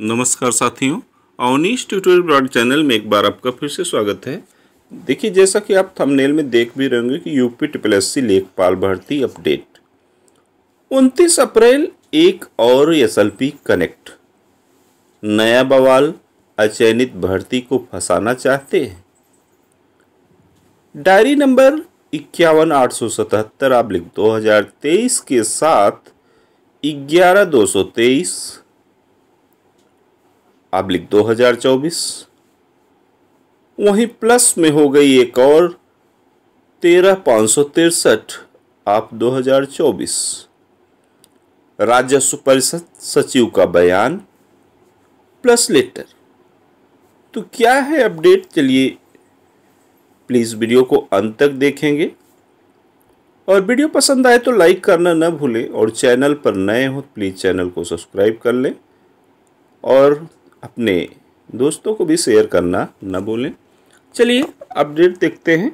नमस्कार साथियों Awanish tutorial broad channel में एक बार आपका फिर से स्वागत है देखिए जैसा कि आप थंबनेल में देख भी रहेंगे कि यूपी ट्रिपल एस सी लेखपाल भर्ती अपडेट 29 अप्रैल एक और एस कनेक्ट नया बवाल अचयनित भर्ती को फंसाना चाहते हैं डायरी नंबर इक्यावन आठ सौ सतहत्तर आप लिख दो हजार तेईस के साथ ग्यारह दो सौ तेईस आब्लिक दो हजार चौबीस वहीं प्लस में हो गई एक और तेरह पाँच सौ तिरसठ आप दो हजार चौबीस राजस्व परिषद सचिव का बयान प्लस लेटर तो क्या है अपडेट चलिए प्लीज़ वीडियो को अंत तक देखेंगे और वीडियो पसंद आए तो लाइक करना ना भूलें और चैनल पर नए हो तो प्लीज़ चैनल को सब्सक्राइब कर लें और अपने दोस्तों को भी शेयर करना न भूलें चलिए अपडेट देखते हैं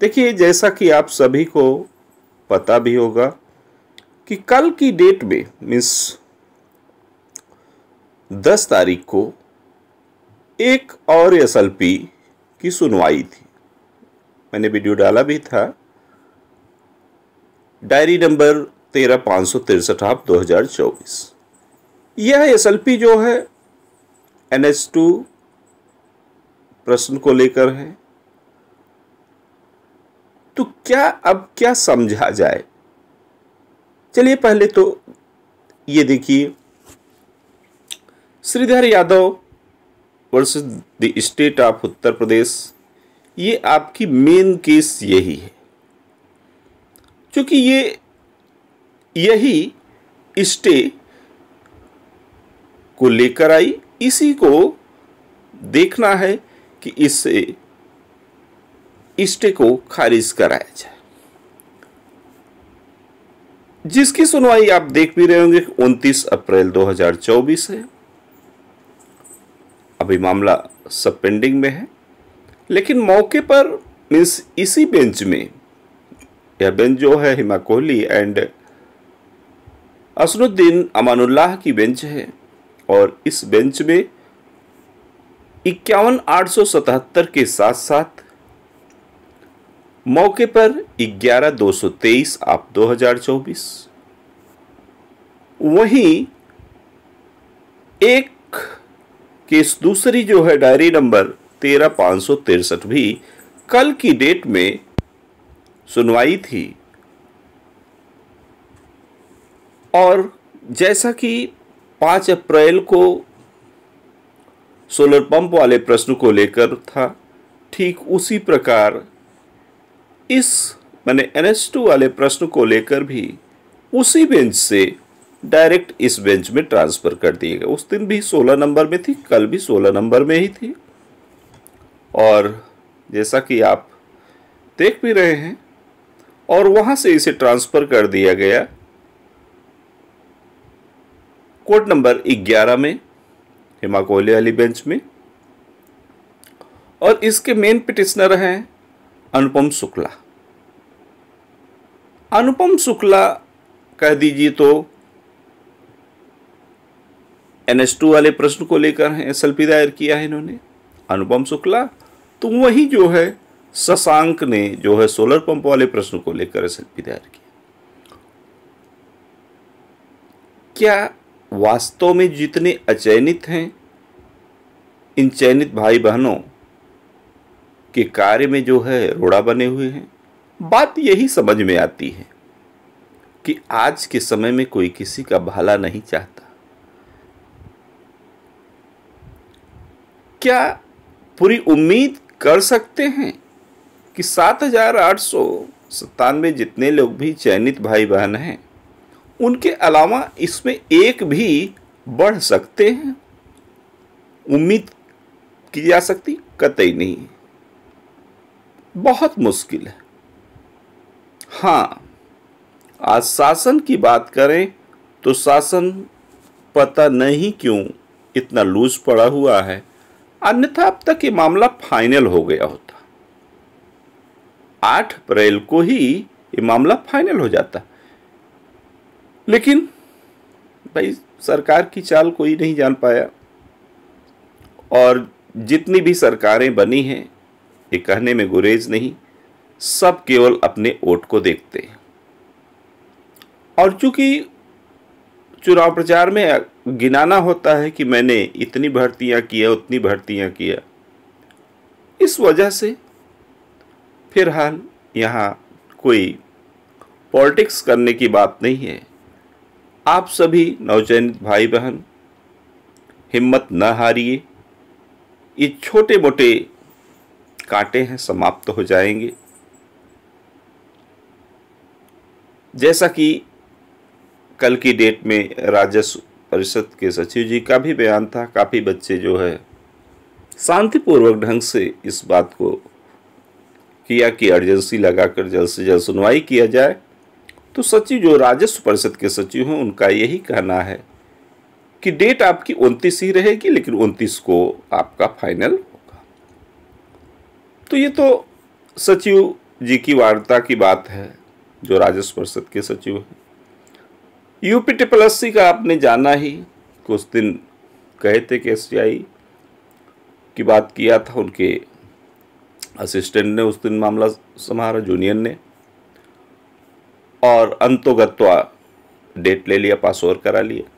देखिए जैसा कि आप सभी को पता भी होगा कि कल की डेट में मीन्स दस तारीख को एक और एस की सुनवाई थी मैंने वीडियो डाला भी था डायरी नंबर तेरह पाँच सौ तिरसठ आप दो हज़ार चौबीस यह एस जो है एन एच टू प्रश्न को लेकर है तो क्या अब क्या समझा जाए चलिए पहले तो ये देखिए Shridhar Yadav versus the state of Uttar Pradesh ये आपकी मेन केस यही है क्योंकि ये यही स्टे को लेकर आई इसी को देखना है कि इससे इष्ट को खारिज कराया जाए जिसकी सुनवाई आप देख भी रहे होंगे 29 अप्रैल 2024 है अभी मामला सब पेंडिंग में है लेकिन मौके पर मीन्स इसी बेंच में यह बेंच जो है हिमा कोहली एंड असरुद्दीन अमानुल्लाह की बेंच है और इस बेंच में इक्यावन आठ के साथ साथ मौके पर ग्यारह दो सौ तेईस आप दो हजार चौबीस वहीं एक केस दूसरी जो है डायरी नंबर तेरह पांच सौ तिरसठ भी कल की डेट में सुनवाई थी और जैसा कि पाँच अप्रैल को सोलर पंप वाले प्रश्न को लेकर था ठीक उसी प्रकार इस मैंने एन एस टू वाले प्रश्न को लेकर भी उसी बेंच से डायरेक्ट इस बेंच में ट्रांसफ़र कर दिए गए उस दिन भी सोलह नंबर में थी कल भी सोलह नंबर में ही थी और जैसा कि आप देख भी रहे हैं और वहाँ से इसे ट्रांसफ़र कर दिया गया कोर्ट नंबर 11 में हेमा कोहले वाली बेंच में और इसके मेन पिटिशनर हैं अनुपम शुक्ला अनुपम शुक्ला कह दीजिए तो एन एस टू वाले प्रश्न को लेकर एस एल पी दायर किया है इन्होंने अनुपम शुक्ला तो वही जो है शशांक ने जो है सोलर पंप वाले प्रश्न को लेकर एस एल पी दायर किया क्या वास्तव में जितने अचयनित हैं इन चयनित भाई बहनों के कार्य में जो है रोड़ा बने हुए हैं बात यही समझ में आती है कि आज के समय में कोई किसी का भला नहीं चाहता क्या पूरी उम्मीद कर सकते हैं कि सात हजार आठ सौ सत्तानवे जितने लोग भी चयनित भाई बहन हैं उनके अलावा इसमें एक भी बढ़ सकते हैं उम्मीद की जा सकती कतई नहीं बहुत मुश्किल है हाँ आज शासन की बात करें तो शासन पता नहीं क्यों इतना लूज पड़ा हुआ है अन्यथा अब तक ये मामला फाइनल हो गया होता आठ अप्रैल को ही ये मामला फाइनल हो जाता लेकिन भाई सरकार की चाल कोई नहीं जान पाया और जितनी भी सरकारें बनी हैं ये कहने में गुरेज नहीं सब केवल अपने वोट को देखते हैं और चूंकि चुनाव प्रचार में गिनाना होता है कि मैंने इतनी भर्तियां किया उतनी भर्तियां किया इस वजह से फिलहाल यहाँ कोई पॉलिटिक्स करने की बात नहीं है आप सभी नवचयनित भाई बहन हिम्मत न हारिए ये छोटे मोटे कांटे हैं समाप्त तो हो जाएंगे जैसा कि कल की डेट में राजस्व परिषद के सचिव जी का भी बयान था काफ़ी बच्चे जो है शांतिपूर्वक ढंग से इस बात को किया कि अर्जेंसी लगाकर जल्द से जल्द सुनवाई किया जाए तो सचिव जो राजस्व परिषद के सचिव हैं उनका यही कहना है कि डेट आपकी उनतीस ही रहेगी लेकिन उनतीस को आपका फाइनल होगा तो ये तो सचिव जी की वार्ता की बात है जो राजस्व परिषद के सचिव हैं यूपी ट्रिपल एस का आपने जाना ही कुछ दिन कहे थे कि एस की बात किया था उनके असिस्टेंट ने उस दिन मामला संभाला जूनियर ने और अंतोगत्वा डेट तो ले लिया पास और करा लिया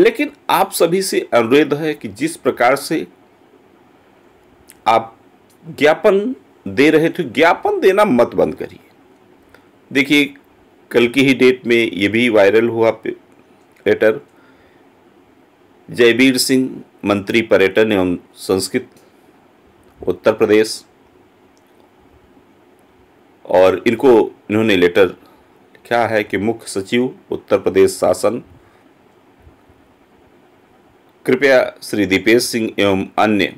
लेकिन आप सभी से अनुरोध है कि जिस प्रकार से आप ज्ञापन दे रहे थे ज्ञापन देना मत बंद करिए देखिए कल की ही डेट में ये भी वायरल हुआ लेटर जयवीर सिंह मंत्री पर्यटन एवं संस्कृत उत्तर प्रदेश और इनको इन्होंने लेटर क्या है कि मुख्य सचिव उत्तर प्रदेश शासन कृपया श्री दीपेश सिंह एवं अन्य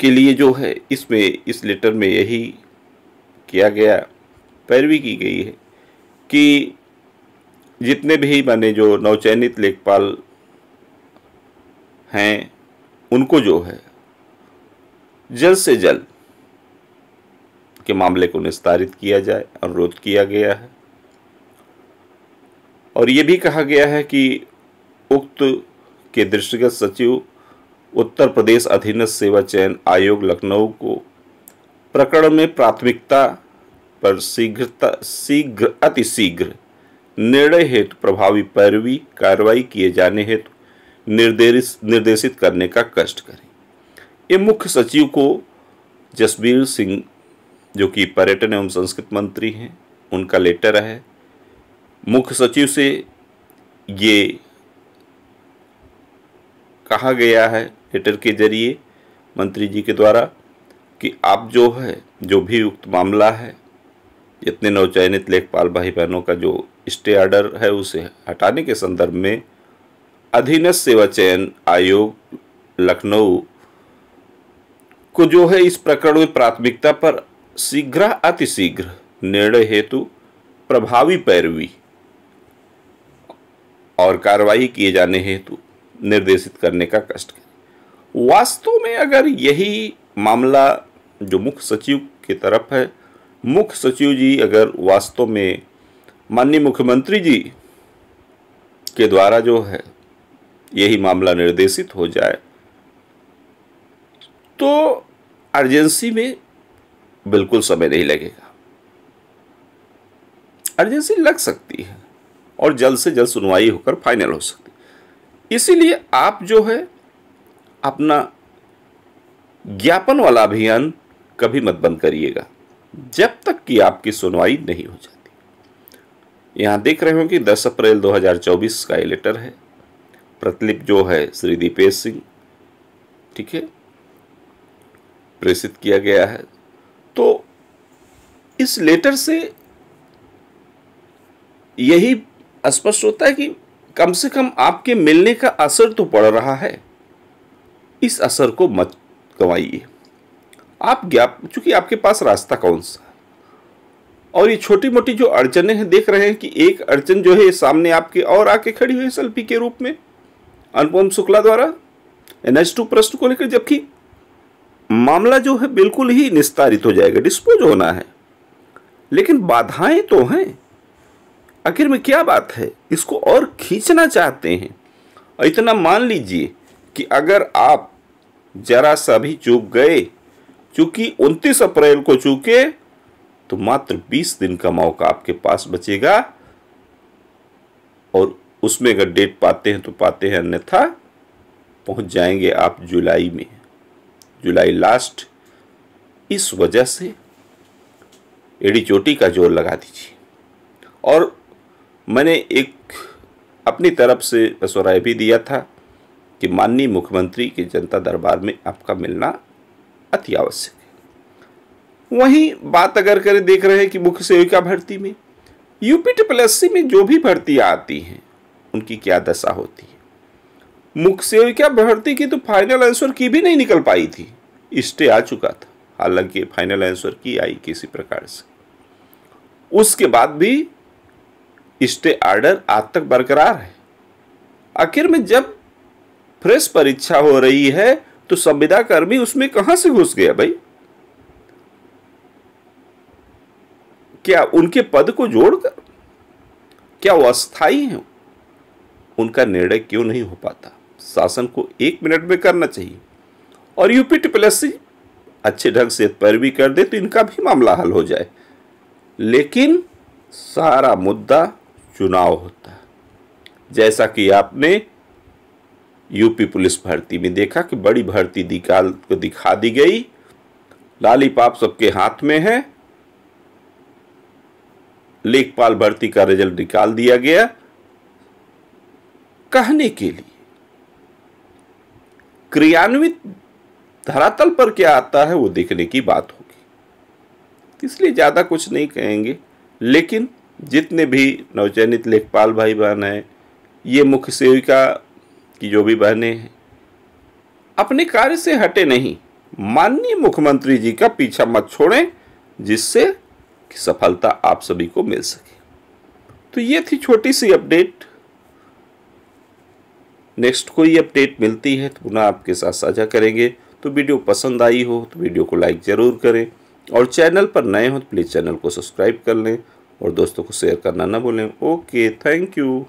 के लिए जो है इसमें इस लेटर में यही किया गया पैरवी की गई है कि जितने भी माने जो नवचयनित लेखपाल हैं उनको जो है जल्द से जल्द के मामले को निस्तारित किया जाए अनुरोध किया गया है और ये भी कहा गया है कि उक्त के दृष्टिगत सचिव उत्तर प्रदेश अधीनस्थ सेवा चयन आयोग लखनऊ को प्रकरण में प्राथमिकता पर शीघ्रता शीघ्र अतिशीघ्र निर्णय हेतु प्रभावी पैरवी कार्रवाई किए जाने हेतु निर्देश निर्देशित करने का कष्ट करें ये मुख्य सचिव को जसबीर सिंह जो कि पर्यटन एवं संस्कृत मंत्री हैं उनका लेटर है मुख्य सचिव से ये कहा गया है लेटर के जरिए मंत्री जी के द्वारा कि आप जो है जो भी उक्त मामला है जितने नवचयनित लेखपाल भाई बहनों का जो स्टे आर्डर है उसे हटाने के संदर्भ में अधीनस्थ सेवा चयन आयोग लखनऊ को जो है इस प्रकरण में प्राथमिकता पर शीघ्र अतिशीघ्र निर्णय हेतु प्रभावी पैरवी और कार्रवाई किए जाने हेतु निर्देशित करने का कष्ट वास्तव में अगर यही मामला जो मुख्य सचिव की तरफ है मुख्य सचिव जी अगर वास्तव में माननीय मुख्यमंत्री जी के द्वारा जो है यही मामला निर्देशित हो जाए तो अर्जेंसी में बिल्कुल समय नहीं लगेगा अर्जेंसी लग सकती है और जल्द से जल्द सुनवाई होकर फाइनल हो सकती है इसीलिए आप जो है अपना ज्ञापन वाला अभियान कभी मत बंद करिएगा जब तक कि आपकी सुनवाई नहीं हो जाती यहां देख रहे हो कि 10 अप्रैल 2024 का ये लेटर है प्रतिलिप जो है श्री दीपेश सिंह ठीक है प्रेषित किया गया है तो इस लेटर से यही स्पष्ट होता है कि कम से कम आपके मिलने का असर तो पड़ रहा है इस असर को मत गवाइए आप ज्ञाप चूंकि आपके पास रास्ता कौन सा है और ये छोटी मोटी जो अड़चने हैं देख रहे हैं कि एक अड़चन जो है सामने आपके और आके खड़ी हुई है एस के रूप में अनुपम शुक्ला द्वारा एन एच टू प्रश्न को लेकर जबकि मामला जो है बिल्कुल ही निस्तारित हो जाएगा डिस्पोज होना है लेकिन बाधाएं तो हैं आखिर में क्या बात है इसको और खींचना चाहते हैं और इतना मान लीजिए कि अगर आप जरा सा भी चूक गए चूंकि उनतीस अप्रैल को चूके तो मात्र बीस दिन का मौका आपके पास बचेगा और उसमें अगर डेट पाते हैं तो पाते हैं अन्यथा पहुंच जाएंगे आप जुलाई में जुलाई लास्ट इस वजह से एडी चोटी का जोर लगा दीजिए और मैंने एक अपनी तरफ से मशवरा भी दिया था कि माननीय मुख्यमंत्री के जनता दरबार में आपका मिलना अति आवश्यक है वहीं बात अगर करें देख रहे हैं कि मुख्य सेविका भर्ती में यूपी टी में जो भी भर्तियाँ आती हैं उनकी क्या दशा होती है मुख सेविका भर्ती की तो फाइनल आंसर की भी नहीं निकल पाई थी स्टे आ चुका था हालांकि फाइनल आंसर की आई किसी प्रकार से उसके बाद भी स्टे आर्डर आज तक बरकरार है आखिर में जब फ्रेश परीक्षा हो रही है तो संविदा कर्मी उसमें कहां से घुस गया भाई क्या उनके पद को जोड़कर क्या वो अस्थाई है उनका निर्णय क्यों नहीं हो पाता शासन को एक मिनट में करना चाहिए और यूपी टिपलसी अच्छे ढंग से पैरवी कर दे तो इनका भी मामला हल हो जाए लेकिन सारा मुद्दा चुनाव होता है जैसा कि आपने यूपी पुलिस भर्ती में देखा कि बड़ी भर्ती निकाल को दिखा दी गई लाली पाप सबके हाथ में है लेखपाल भर्ती का रिजल्ट निकाल दिया गया कहने के लिए क्रियान्वित धरातल पर क्या आता है वो देखने की बात होगी इसलिए ज़्यादा कुछ नहीं कहेंगे लेकिन जितने भी नवचयनित लेखपाल भाई बहन हैं ये मुख्य सेविका की जो भी बहनें हैं अपने कार्य से हटे नहीं माननीय मुख्यमंत्री जी का पीछा मत छोड़ें जिससे कि सफलता आप सभी को मिल सके तो ये थी छोटी सी अपडेट नेक्स्ट कोई अपडेट मिलती है तो पुनः आपके साथ साझा करेंगे तो वीडियो पसंद आई हो तो वीडियो को लाइक ज़रूर करें और चैनल पर नए हो तो प्लीज़ चैनल को सब्सक्राइब कर लें और दोस्तों को शेयर करना ना भूलें ओके थैंक यू